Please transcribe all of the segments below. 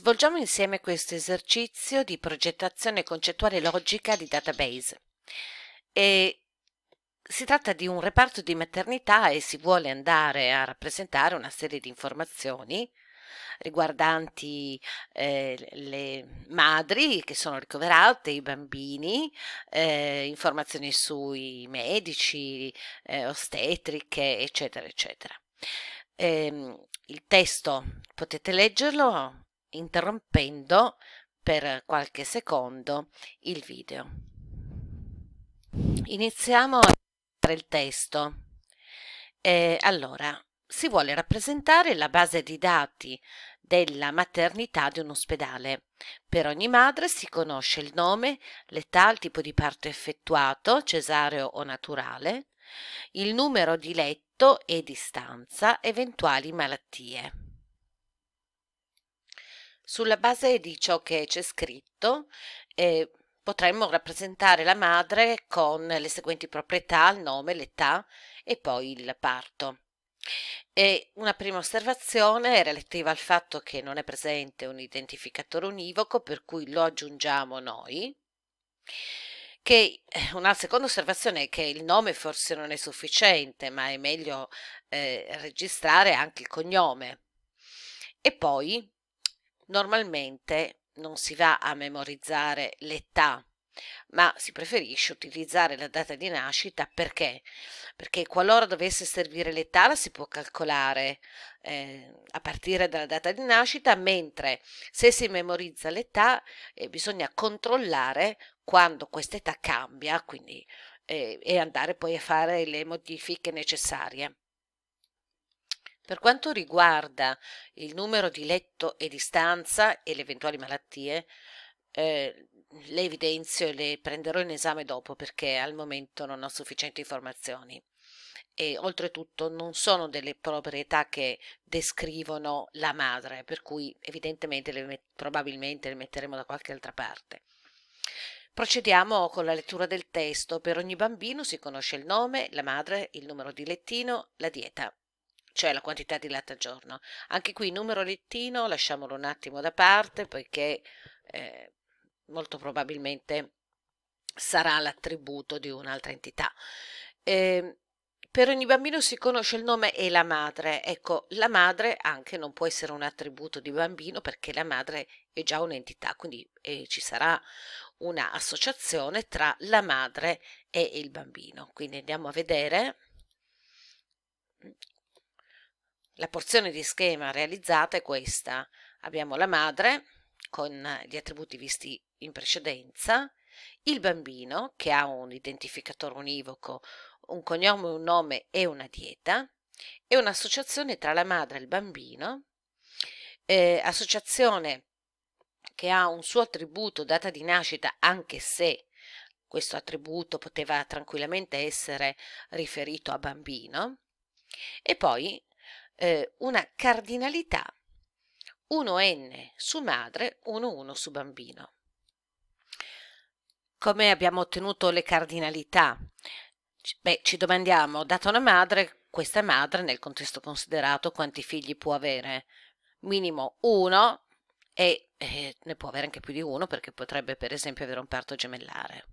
Svolgiamo insieme questo esercizio di progettazione concettuale logica di database. E si tratta di un reparto di maternità e si vuole andare a rappresentare una serie di informazioni riguardanti eh, le madri che sono ricoverate, i bambini, eh, informazioni sui medici, eh, ostetriche, eccetera, eccetera. Ehm, il testo potete leggerlo interrompendo per qualche secondo il video. Iniziamo a il testo. Eh, allora, si vuole rappresentare la base di dati della maternità di un ospedale. Per ogni madre si conosce il nome, l'età, il tipo di parto effettuato, cesareo o naturale, il numero di letto e di stanza, eventuali malattie. Sulla base di ciò che c'è scritto, eh, potremmo rappresentare la madre con le seguenti proprietà, il nome, l'età e poi il parto. E una prima osservazione è relativa al fatto che non è presente un identificatore univoco, per cui lo aggiungiamo noi. Che eh, una seconda osservazione è che il nome forse non è sufficiente, ma è meglio eh, registrare anche il cognome. E poi Normalmente non si va a memorizzare l'età, ma si preferisce utilizzare la data di nascita perché? Perché qualora dovesse servire l'età la si può calcolare eh, a partire dalla data di nascita, mentre se si memorizza l'età eh, bisogna controllare quando questa età cambia quindi, eh, e andare poi a fare le modifiche necessarie. Per quanto riguarda il numero di letto e di stanza e le eventuali malattie, eh, le evidenzio e le prenderò in esame dopo perché al momento non ho sufficienti informazioni e oltretutto non sono delle proprietà che descrivono la madre, per cui evidentemente le, probabilmente le metteremo da qualche altra parte. Procediamo con la lettura del testo. Per ogni bambino si conosce il nome, la madre, il numero di lettino, la dieta cioè la quantità di latte al giorno. Anche qui numero lettino lasciamolo un attimo da parte poiché eh, molto probabilmente sarà l'attributo di un'altra entità. Eh, per ogni bambino si conosce il nome e la madre. Ecco, la madre anche non può essere un attributo di bambino perché la madre è già un'entità, quindi eh, ci sarà un'associazione tra la madre e il bambino. Quindi andiamo a vedere la porzione di schema realizzata è questa. Abbiamo la madre con gli attributi visti in precedenza, il bambino che ha un identificatore univoco, un cognome, un nome e una dieta, e un'associazione tra la madre e il bambino, eh, associazione che ha un suo attributo data di nascita anche se questo attributo poteva tranquillamente essere riferito a bambino e poi eh, una cardinalità 1n su madre, 1-1 su bambino. Come abbiamo ottenuto le cardinalità? Beh, ci domandiamo, data una madre, questa madre nel contesto considerato quanti figli può avere? Minimo 1 e eh, ne può avere anche più di uno perché potrebbe per esempio avere un parto gemellare.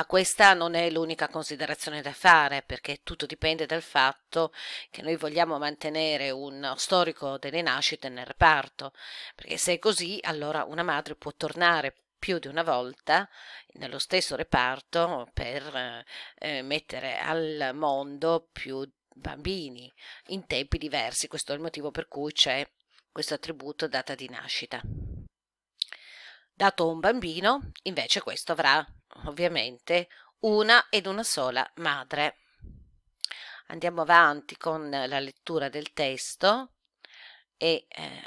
Ma questa non è l'unica considerazione da fare, perché tutto dipende dal fatto che noi vogliamo mantenere un storico delle nascite nel reparto, perché se è così, allora una madre può tornare più di una volta nello stesso reparto per eh, mettere al mondo più bambini in tempi diversi. Questo è il motivo per cui c'è questo attributo data di nascita. Dato un bambino, invece, questo avrà ovviamente una ed una sola madre. Andiamo avanti con la lettura del testo e eh,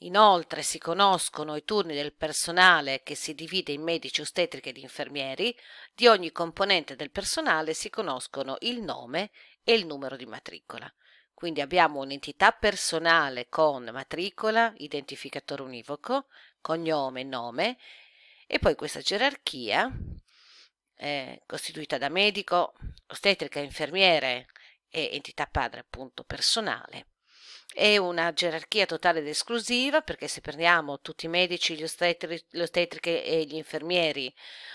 inoltre si conoscono i turni del personale che si divide in medici ostetriche ed infermieri, di ogni componente del personale si conoscono il nome e il numero di matricola. Quindi abbiamo un'entità personale con matricola, identificatore univoco, cognome, nome e poi questa gerarchia eh, costituita da medico, ostetrica, infermiere e entità padre appunto personale. È una gerarchia totale ed esclusiva perché se prendiamo tutti i medici, gli ostetri, le ostetriche e gli infermieri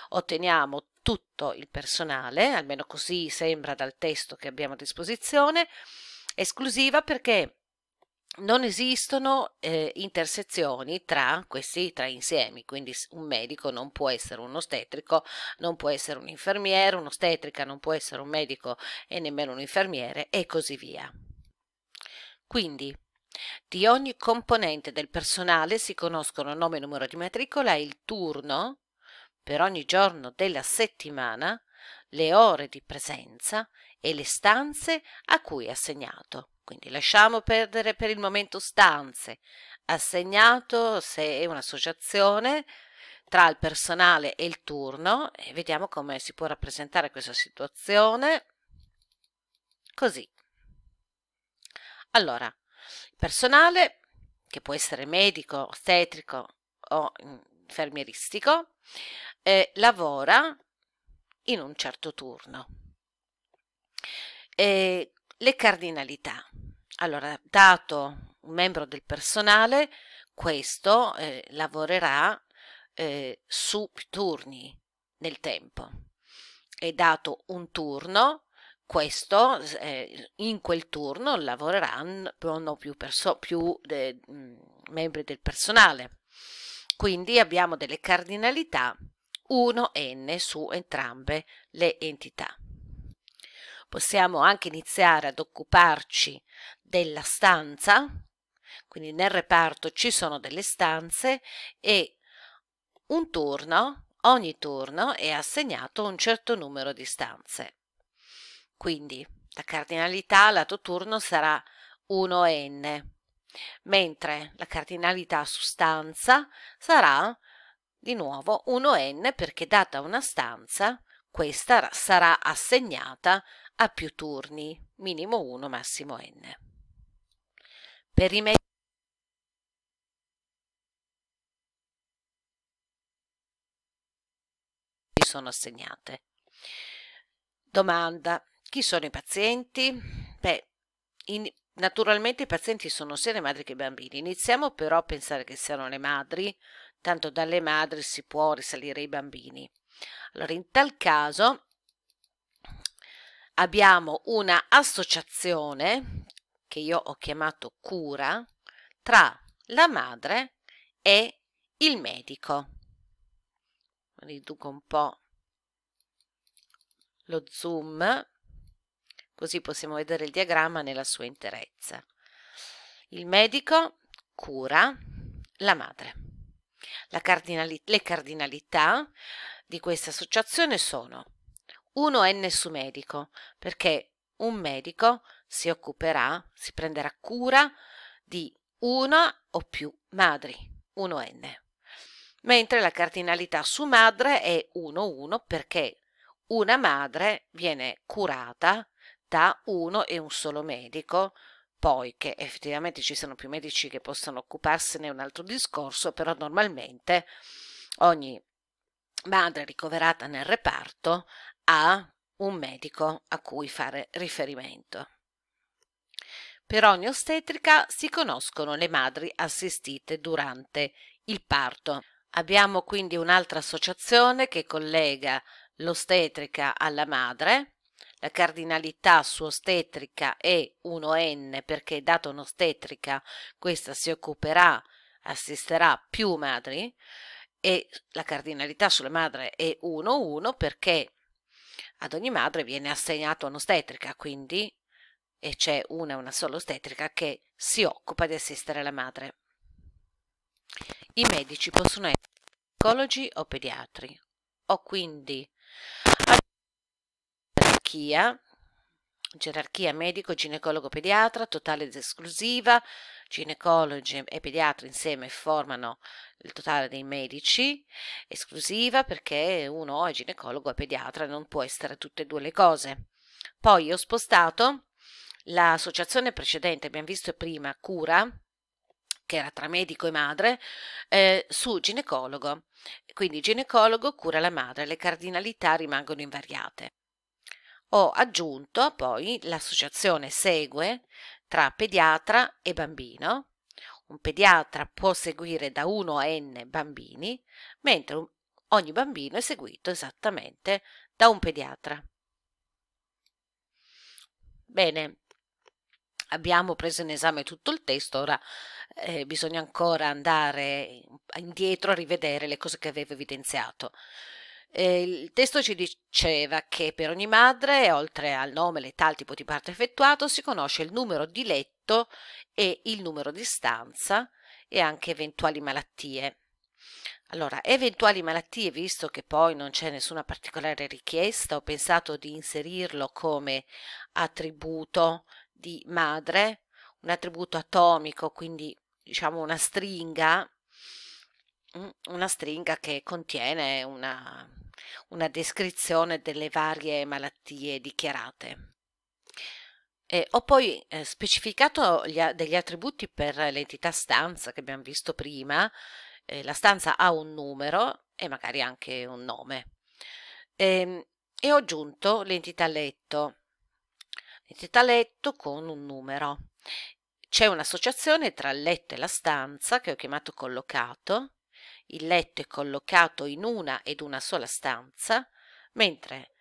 otteniamo tutto il personale, almeno così sembra dal testo che abbiamo a disposizione, esclusiva perché non esistono eh, intersezioni tra questi tre insiemi, quindi un medico non può essere un ostetrico, non può essere un infermiere, un'ostetrica non può essere un medico e nemmeno un infermiere e così via. Quindi, di ogni componente del personale si conoscono nome e numero di matricola il turno per ogni giorno della settimana, le ore di presenza e le stanze a cui è assegnato. Quindi lasciamo perdere per il momento stanze, assegnato se è un'associazione tra il personale e il turno e vediamo come si può rappresentare questa situazione. Così. Allora, il personale, che può essere medico, ostetrico o infermieristico, eh, lavora in un certo turno. E le cardinalità. Allora, dato un membro del personale, questo eh, lavorerà eh, su più turni nel tempo. È dato un turno, questo eh, in quel turno lavoreranno più, più de mm, membri del personale. Quindi abbiamo delle cardinalità 1n su entrambe le entità. Possiamo anche iniziare ad occuparci della stanza, quindi nel reparto ci sono delle stanze e un turno, ogni turno è assegnato un certo numero di stanze. Quindi la cardinalità lato turno sarà 1n, mentre la cardinalità su stanza sarà di nuovo 1n perché data una stanza questa sarà assegnata a più turni, minimo 1, massimo n per sono assegnate. Domanda: chi sono i pazienti? Beh, in, naturalmente i pazienti sono sia le madri che i bambini. Iniziamo però a pensare che siano le madri, tanto dalle madri si può risalire i bambini. Allora, in tal caso abbiamo una associazione che io ho chiamato cura tra la madre e il medico. Riduco un po' lo zoom così possiamo vedere il diagramma nella sua interezza. Il medico cura la madre. La cardinali le cardinalità di questa associazione sono 1N su medico, perché un medico si occuperà, si prenderà cura di una o più madri, 1N. Mentre la cardinalità su madre è 1-1 perché una madre viene curata da uno e un solo medico, poi che effettivamente ci sono più medici che possono occuparsene un altro discorso, però normalmente ogni madre ricoverata nel reparto ha un medico a cui fare riferimento. Per ogni ostetrica si conoscono le madri assistite durante il parto. Abbiamo quindi un'altra associazione che collega l'ostetrica alla madre. La cardinalità su ostetrica è 1N perché data un'ostetrica questa si occuperà, assisterà più madri e la cardinalità sulla madre è 1-1 perché ad ogni madre viene assegnata un'ostetrica, quindi e c'è una, una sola ostetrica che si occupa di assistere la madre. I medici possono essere psicologi o pediatri o quindi gerarchia, gerarchia medico, ginecologo, pediatra, totale ed esclusiva, ginecologi e pediatri insieme formano il totale dei medici, esclusiva perché uno è ginecologo e pediatra, non può essere tutte e due le cose. Poi ho spostato l'associazione precedente, abbiamo visto prima, Cura, che era tra medico e madre, eh, su ginecologo. Quindi ginecologo cura la madre, le cardinalità rimangono invariate. Ho aggiunto poi l'associazione segue tra pediatra e bambino. Un pediatra può seguire da 1 a n bambini, mentre ogni bambino è seguito esattamente da un pediatra. Bene, abbiamo preso in esame tutto il testo, ora eh, bisogna ancora andare indietro a rivedere le cose che avevo evidenziato. Eh, il testo ci diceva che per ogni madre, oltre al nome, l'età, il tipo di parto effettuato, si conosce il numero di letto e il numero di stanza e anche eventuali malattie. Allora, eventuali malattie, visto che poi non c'è nessuna particolare richiesta, ho pensato di inserirlo come attributo di madre, un attributo atomico, quindi diciamo una stringa, mm, una stringa che contiene una, una descrizione delle varie malattie dichiarate. Eh, ho poi eh, specificato gli, degli attributi per l'entità stanza che abbiamo visto prima. Eh, la stanza ha un numero e magari anche un nome. Ehm, e ho aggiunto l'entità letto etichetta letto con un numero. C'è un'associazione tra il letto e la stanza che ho chiamato collocato. Il letto è collocato in una ed una sola stanza, mentre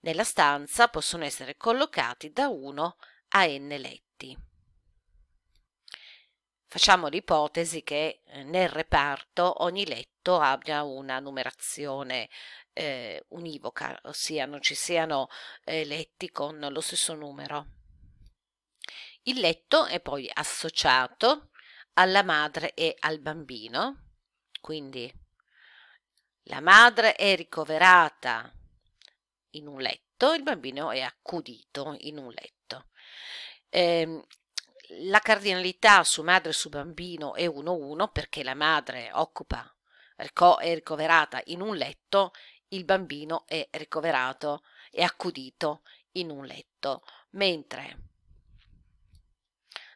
nella stanza possono essere collocati da 1 a n letti. Facciamo l'ipotesi che eh, nel reparto ogni letto abbia una numerazione eh, univoca, ossia non ci siano eh, letti con lo stesso numero. Il letto è poi associato alla madre e al bambino, quindi la madre è ricoverata in un letto, il bambino è accudito in un letto. Eh, la cardinalità su madre e su bambino è 1-1 perché la madre occupa, è ricoverata in un letto, il bambino è ricoverato e accudito in un letto, mentre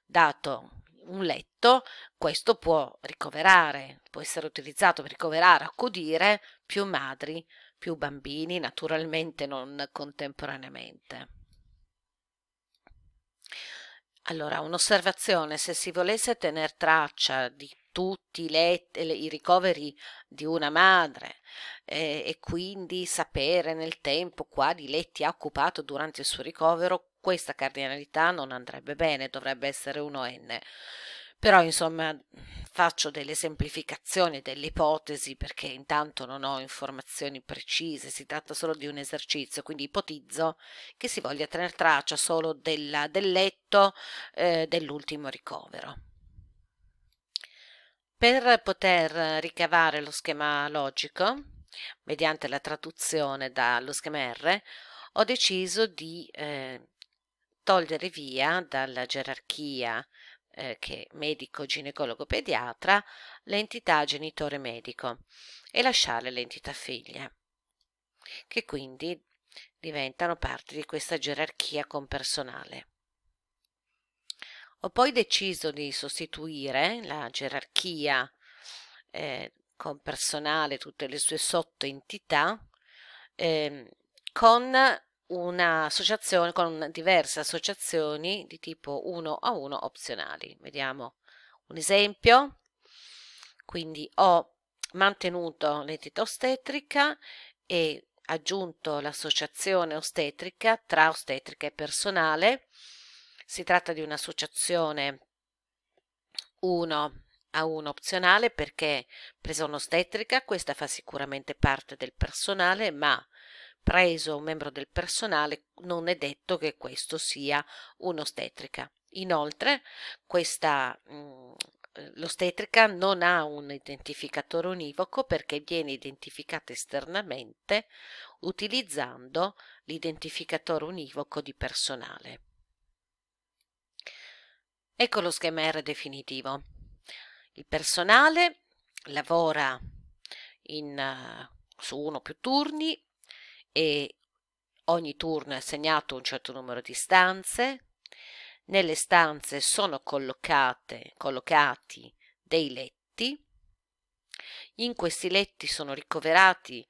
dato un letto, questo può ricoverare, può essere utilizzato per ricoverare, accudire più madri, più bambini, naturalmente non contemporaneamente. Allora, un'osservazione, se si volesse tener traccia di tutti le, i ricoveri di una madre eh, e quindi sapere nel tempo quali letti ha occupato durante il suo ricovero, questa cardinalità non andrebbe bene, dovrebbe essere 1N. Però insomma faccio delle semplificazioni delle ipotesi perché intanto non ho informazioni precise, si tratta solo di un esercizio, quindi ipotizzo che si voglia tenere traccia solo della, del letto eh, dell'ultimo ricovero. Per poter ricavare lo schema logico, mediante la traduzione dallo schema R, ho deciso di eh, togliere via dalla gerarchia eh, che medico ginecologo pediatra, l'entità genitore medico e lasciare l'entità figlia, che quindi diventano parte di questa gerarchia compersonale. Ho poi deciso di sostituire la gerarchia eh, personale, tutte le sue sottoentità, eh, con un'associazione con diverse associazioni di tipo 1 a 1 opzionali. Vediamo un esempio. Quindi ho mantenuto l'entità ostetrica e aggiunto l'associazione ostetrica tra ostetrica e personale. Si tratta di un'associazione 1 a 1 opzionale perché presa un'ostetrica, questa fa sicuramente parte del personale, ma preso un membro del personale non è detto che questo sia un'ostetrica. Inoltre, questa, mh, mm, eh, l'ostetrica non ha un identificatore univoco perché viene identificata esternamente utilizzando l'identificatore univoco di personale. Ecco lo schema R definitivo. Il personale lavora in, eh, su uno o più turni e ogni turno è assegnato un certo numero di stanze. Nelle stanze sono collocate, collocati dei letti. In questi letti sono ricoverati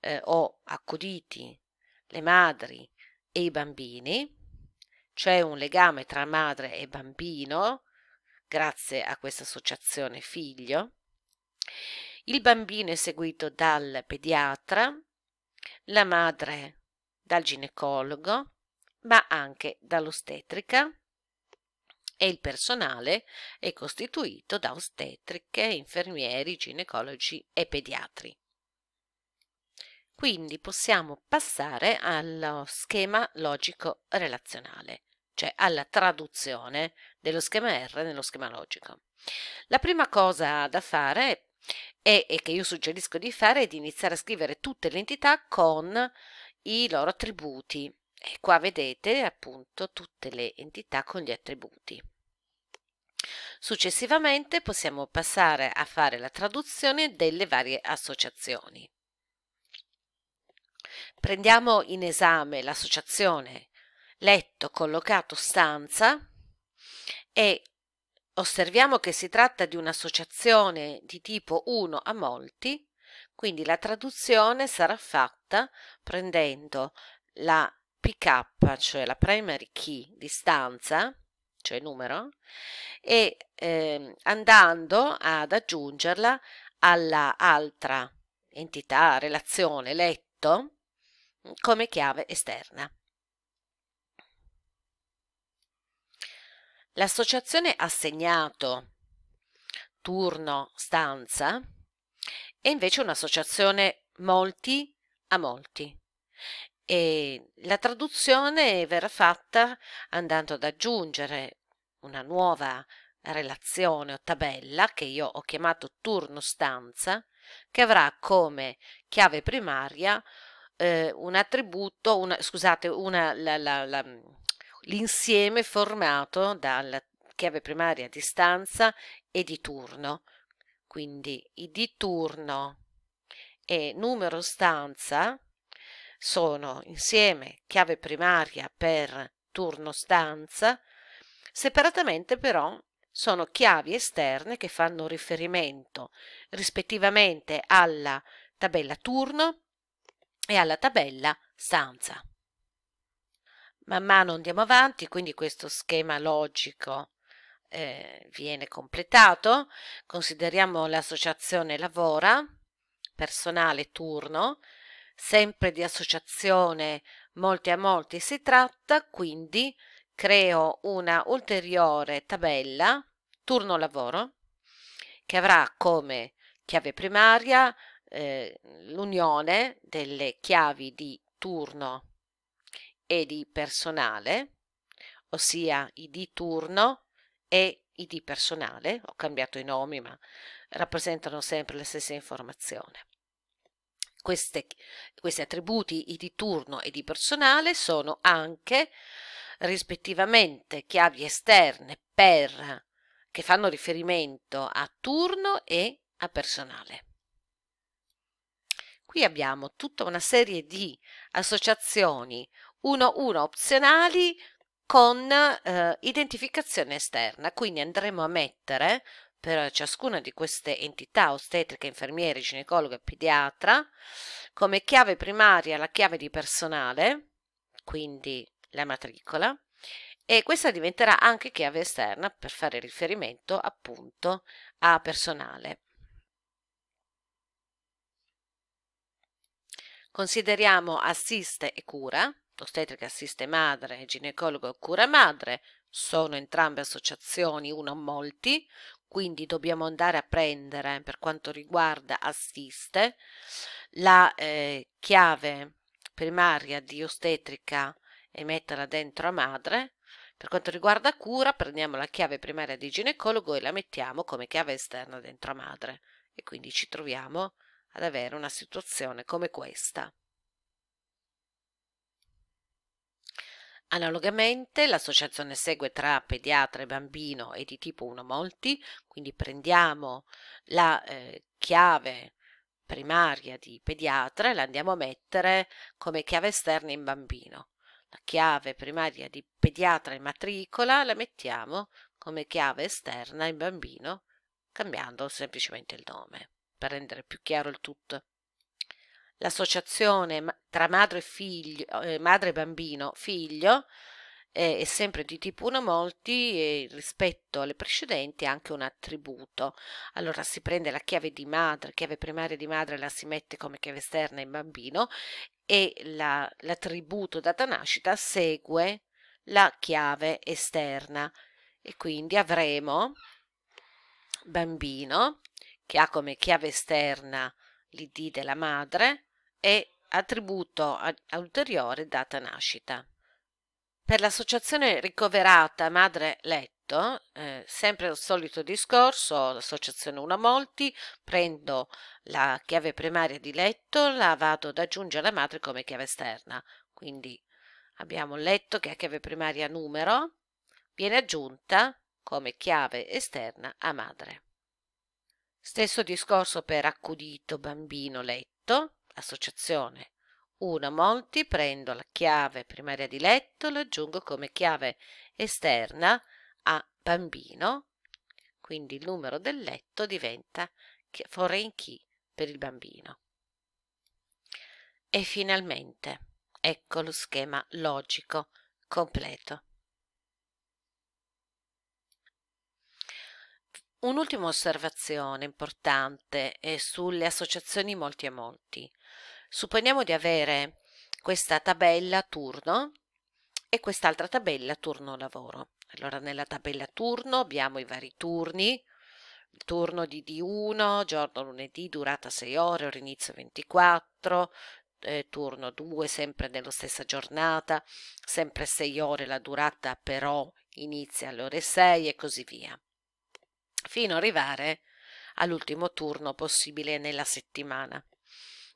eh, o accuditi le madri e i bambini. C'è un legame tra madre e bambino grazie a questa associazione figlio. Il bambino è seguito dal pediatra la madre dal ginecologo, ma anche dall'ostetrica e il personale è costituito da ostetriche, infermieri, ginecologi e pediatri. Quindi possiamo passare allo schema logico relazionale, cioè alla traduzione dello schema R nello schema logico. La prima cosa da fare è e, e che io suggerisco di fare è di iniziare a scrivere tutte le entità con i loro attributi. E qua vedete appunto tutte le entità con gli attributi. Successivamente possiamo passare a fare la traduzione delle varie associazioni. Prendiamo in esame l'associazione letto collocato stanza e Osserviamo che si tratta di un'associazione di tipo 1 a molti, quindi la traduzione sarà fatta prendendo la pk, cioè la primary key distanza, cioè numero, e eh, andando ad aggiungerla all'altra entità, relazione, letto, come chiave esterna. L'associazione ha segnato turno stanza è invece un'associazione molti a molti. E la traduzione verrà fatta andando ad aggiungere una nuova relazione o tabella che io ho chiamato turno stanza che avrà come chiave primaria eh, un attributo, una, scusate, una, la, la, la, l'insieme formato dalla chiave primaria di stanza e di turno. Quindi i di turno e numero stanza sono insieme chiave primaria per turno stanza, separatamente però sono chiavi esterne che fanno riferimento rispettivamente alla tabella turno e alla tabella stanza. Man mano andiamo avanti, quindi questo schema logico eh, viene completato. Consideriamo l'associazione lavora, personale turno, sempre di associazione molti a molti si tratta, quindi creo una ulteriore tabella turno lavoro che avrà come chiave primaria eh, l'unione delle chiavi di turno e di personale, ossia i di turno e i di personale, ho cambiato i nomi ma rappresentano sempre la stessa informazione. Queste, questi attributi, i di turno e di personale, sono anche rispettivamente chiavi esterne per, che fanno riferimento a turno e a personale. Qui abbiamo tutta una serie di associazioni 1-1 opzionali con eh, identificazione esterna, quindi andremo a mettere per ciascuna di queste entità ostetrica, infermiere, ginecologo e pediatra come chiave primaria la chiave di personale, quindi la matricola, e questa diventerà anche chiave esterna per fare riferimento appunto a personale. Consideriamo assiste e cura ostetrica assiste madre e il ginecologo cura madre, sono entrambe associazioni uno a molti, quindi dobbiamo andare a prendere per quanto riguarda assiste la eh, chiave primaria di ostetrica e metterla dentro a madre. Per quanto riguarda cura, prendiamo la chiave primaria di ginecologo e la mettiamo come chiave esterna dentro a madre e quindi ci troviamo ad avere una situazione come questa. Analogamente l'associazione segue tra pediatra e bambino e di tipo 1 molti, quindi prendiamo la eh, chiave primaria di pediatra e la andiamo a mettere come chiave esterna in bambino. La chiave primaria di pediatra in matricola la mettiamo come chiave esterna in bambino cambiando semplicemente il nome per rendere più chiaro il tutto. L'associazione tra madre e, figlio, eh, madre e bambino figlio è sempre di tipo uno molti e rispetto alle precedenti anche un attributo. Allora si prende la chiave di madre, chiave primaria di madre la si mette come chiave esterna in bambino e la, l'attributo data nascita segue la chiave esterna e quindi avremo bambino che ha come chiave esterna l'id della madre e attributo a ulteriore data nascita. Per l'associazione ricoverata madre letto, eh, sempre il solito discorso, l'associazione una molti, prendo la chiave primaria di letto, la vado ad aggiungere alla madre come chiave esterna. Quindi abbiamo letto che è chiave primaria numero, viene aggiunta come chiave esterna a madre. Stesso discorso per accudito, bambino, letto associazione. 1 molti prendo la chiave primaria di letto, la aggiungo come chiave esterna a bambino, quindi il numero del letto diventa foreign key per il bambino. E finalmente, ecco lo schema logico completo. Un'ultima osservazione importante è sulle associazioni molti a molti. Supponiamo di avere questa tabella turno e quest'altra tabella turno lavoro. Allora nella tabella turno abbiamo i vari turni, il turno di D1, giorno lunedì, durata 6 ore, ora inizio 24, eh, turno 2 sempre nella stessa giornata, sempre 6 ore, la durata però inizia alle ore 6 e così via, fino ad arrivare all'ultimo turno possibile nella settimana.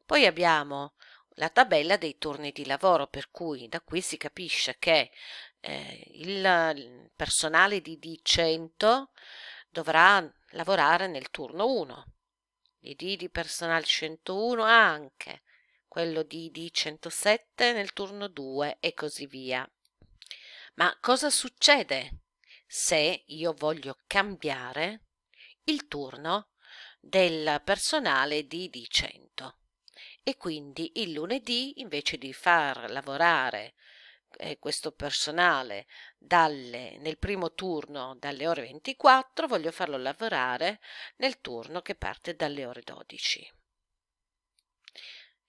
Poi abbiamo la tabella dei turni di lavoro, per cui da qui si capisce che eh, il personale di D100 dovrà lavorare nel turno 1, di D di personale 101 anche, quello di D107 nel turno 2 e così via. Ma cosa succede se io voglio cambiare il turno del personale di D100? e quindi il lunedì invece di far lavorare eh, questo personale dalle, nel primo turno dalle ore 24 voglio farlo lavorare nel turno che parte dalle ore 12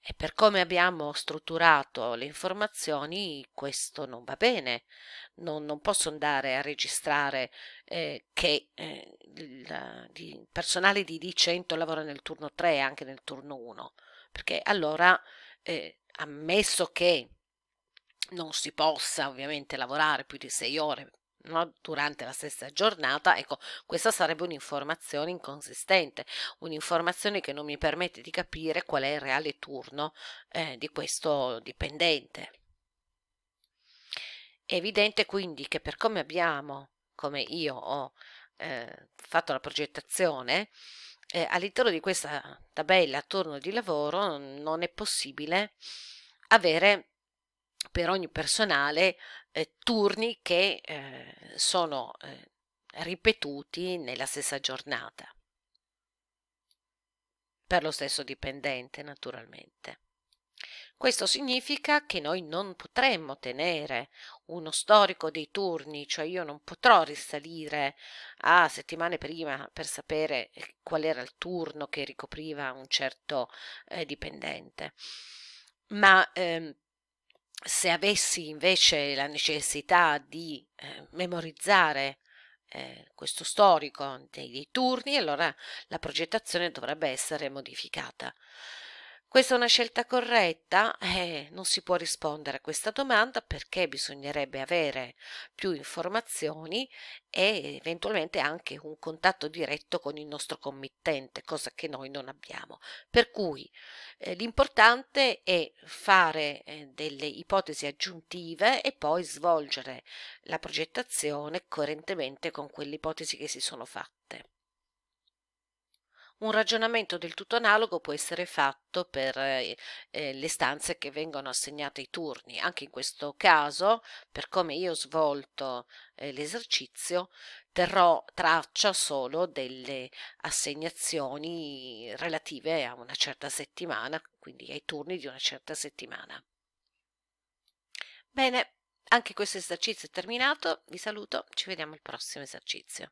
e per come abbiamo strutturato le informazioni questo non va bene non, non posso andare a registrare eh, che eh, il, il personale di D100 lavora nel turno 3 e anche nel turno 1 perché allora, eh, ammesso che non si possa ovviamente lavorare più di sei ore no? durante la stessa giornata, ecco, questa sarebbe un'informazione inconsistente, un'informazione che non mi permette di capire qual è il reale turno eh, di questo dipendente. È evidente quindi che per come abbiamo, come io ho eh, fatto la progettazione, eh, all'interno di questa tabella turno di lavoro non è possibile avere per ogni personale eh, turni che eh, sono eh, ripetuti nella stessa giornata per lo stesso dipendente naturalmente questo significa che noi non potremmo tenere uno storico dei turni, cioè io non potrò risalire a settimane prima per sapere eh, qual era il turno che ricopriva un certo eh, dipendente. Ma ehm, se avessi invece la necessità di eh, memorizzare eh, questo storico dei, dei turni, allora la progettazione dovrebbe essere modificata. Questa è una scelta corretta? Eh, non si può rispondere a questa domanda perché bisognerebbe avere più informazioni e eventualmente anche un contatto diretto con il nostro committente, cosa che noi non abbiamo. Per cui eh, l'importante è fare eh, delle ipotesi aggiuntive e poi svolgere la progettazione coerentemente con quelle ipotesi che si sono fatte. Un ragionamento del tutto analogo può essere fatto per eh, eh, le stanze che vengono assegnate ai turni. Anche in questo caso, per come io ho svolto eh, l'esercizio, terrò traccia solo delle assegnazioni relative a una certa settimana, quindi ai turni di una certa settimana. Bene, anche questo esercizio è terminato, vi saluto, ci vediamo al prossimo esercizio.